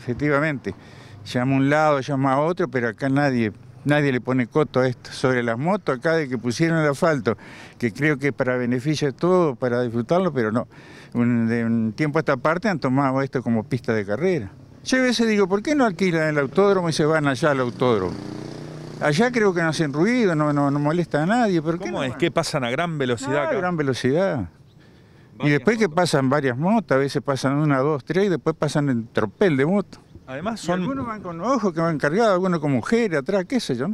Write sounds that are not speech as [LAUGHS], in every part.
efectivamente, llama a un lado, llama a otro, pero acá nadie, nadie le pone coto a esto. Sobre las motos, acá de que pusieron el asfalto, que creo que para beneficio de todo, para disfrutarlo, pero no. de un tiempo a esta parte han tomado esto como pista de carrera. Yo a veces digo, ¿por qué no alquilan el autódromo y se van allá al autódromo? Allá creo que no hacen ruido, no, no, molesta a nadie. ¿Pero ¿Cómo qué es que pasan a gran velocidad? a ah, gran velocidad. Y después que pasan varias motos, a veces pasan una, dos, tres, y después pasan en tropel de motos. Además son... algunos van con ojos que van cargados, algunos con mujeres atrás, qué sé yo.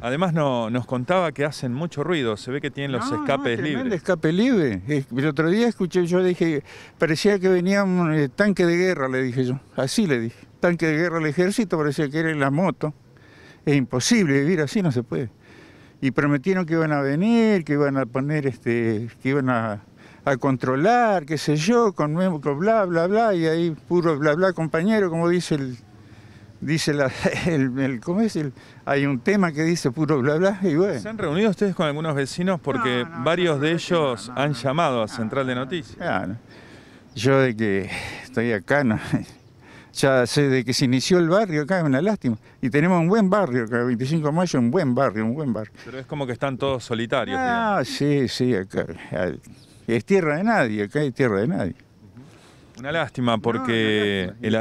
Además no, nos contaba que hacen mucho ruido, se ve que tienen los escapes escapes no, libres. escape libre. El otro día escuché, yo dije, parecía que venía un eh, tanque de guerra, le dije yo. Así le dije, tanque de guerra al ejército, parecía que era la moto. Es imposible vivir así, no se puede. Y prometieron que iban a venir, que iban a poner, este, que iban a a controlar, qué sé yo, con, bla, bla, bla, y ahí puro bla, bla, compañero, como dice el... Dice [LAUGHS] el, ¿cómo es? El, hay un tema que dice puro bla bla y bueno. ¿Se han reunido ustedes con algunos vecinos? Porque varios de ellos han llamado a Central de Noticias. Yo de que estoy acá, no, [LAUGHS] ya de que se inició el barrio acá es una lástima. Y tenemos un buen barrio acá, 25 de mayo, un buen barrio, un buen barrio. Pero es como que están todos solitarios. Ah, sí, sí, acá es tierra de nadie, acá es tierra de nadie. Una lástima porque... el,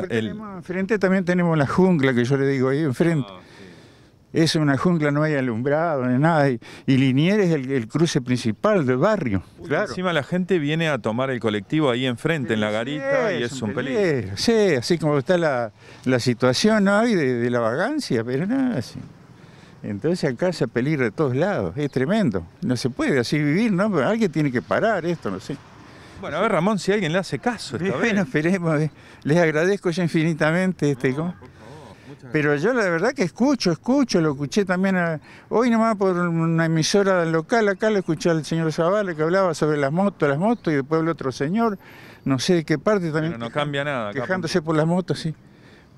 enfrente también tenemos la jungla que yo le digo ahí enfrente. Ah, es una jungla, no hay alumbrado, ni nada. Y, Linier es el, cruce principal del barrio. claro. Encima la gente viene a tomar el colectivo ahí enfrente, en la garita, y es, un peligro. Sí, así como está la, situación hoy de, de la vagancia, pero nada, así. Entonces acá se pelir de todos lados, es tremendo. No se puede así vivir, ¿no? alguien tiene que parar esto, no sé. Bueno, a ver Ramón, si alguien le hace caso Bueno, esperemos. Eh. Les agradezco ya infinitamente este... pero yo la verdad que escucho, escucho, lo escuché también a, hoy nomás por una emisora local acá, lo escuché al señor Zavala que hablaba sobre las motos, las motos, y después el otro señor, no sé de qué parte también. no cambia nada. quejándose por las motos, sí.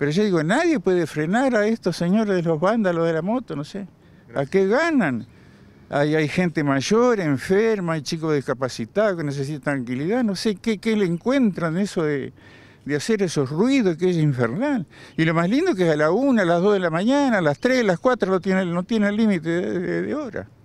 Pero yo digo, nadie puede frenar a estos señores de los vándalos de la moto, no sé. ¿A qué ganan? Hay, gente mayor, enferma, hay chicos discapacitados que necesitan tranquilidad, no sé qué, le encuentran eso de, hacer esos ruidos que es infernal. Y lo más lindo es que a la una, a las dos de la mañana, a las tres, a las cuatro no tiene, no tiene límite de hora.